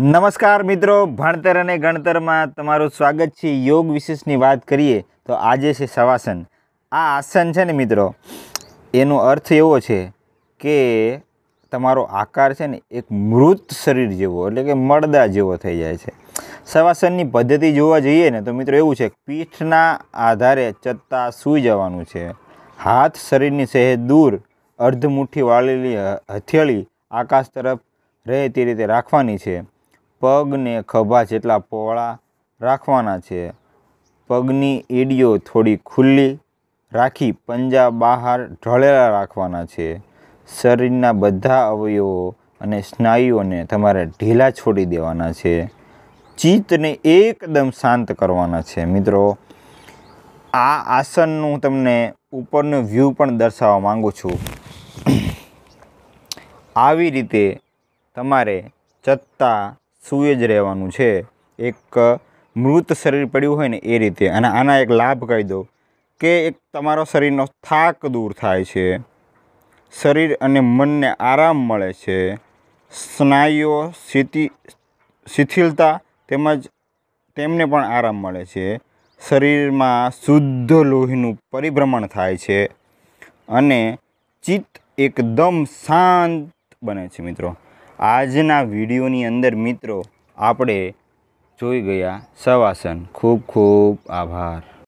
નમસ્કાર મિત્રો ભણતર અને ગણતરમાં તમારું સ્વાગત છે યોગ વિશેષની વાત કરીએ તો આજે છે શવાસન આ આસન છે ને મિત્રો એનો અર્થ એવો છે કે તમારો આકાર છે ને એક મૃત શરીર જેવો એટલે કે મળદા જેવો થઈ જાય છે શવાસનની પદ્ધતિ જોવા જઈએ ને તો મિત્રો એવું છે પીઠના આધારે ચત્તા સૂઈ જવાનું છે હાથ શરીરની સહેજ દૂર અર્ધ મુઠ્ઠી વાળેલી હથેળી આકાશ તરફ રહે તે રીતે રાખવાની છે પગને ખભા જેટલા પહોળા રાખવાના છે પગની એડીઓ થોડી ખુલ્લી રાખી પંજા બહાર ઢળેલા રાખવાના છે શરીરના બધા અવયવો અને સ્નાયુઓને તમારે ઢીલા છોડી દેવાના છે ચિત્તને એકદમ શાંત કરવાના છે મિત્રો આ આસનનું તમને ઉપરનો વ્યૂ પણ દર્શાવવા માગું છું આવી રીતે તમારે ચત્તા સૂએ જ રહેવાનું છે એક મૃત શરીર પડ્યું હોય ને એ રીતે અને આના એક લાભ કહી દઉં કે એક તમારો શરીરનો થાક દૂર થાય છે શરીર અને મનને આરામ મળે છે સ્નાયુઓ શિથિ શિથિલતા તેમજ તેમને પણ આરામ મળે છે શરીરમાં શુદ્ધ લોહીનું પરિભ્રમણ થાય છે અને ચિત્ત એકદમ શાંત બને છે મિત્રો આજના વિડીયોની અંદર મિત્રો આપણે જોઈ ગયા સવાસન ખૂબ ખૂબ આભાર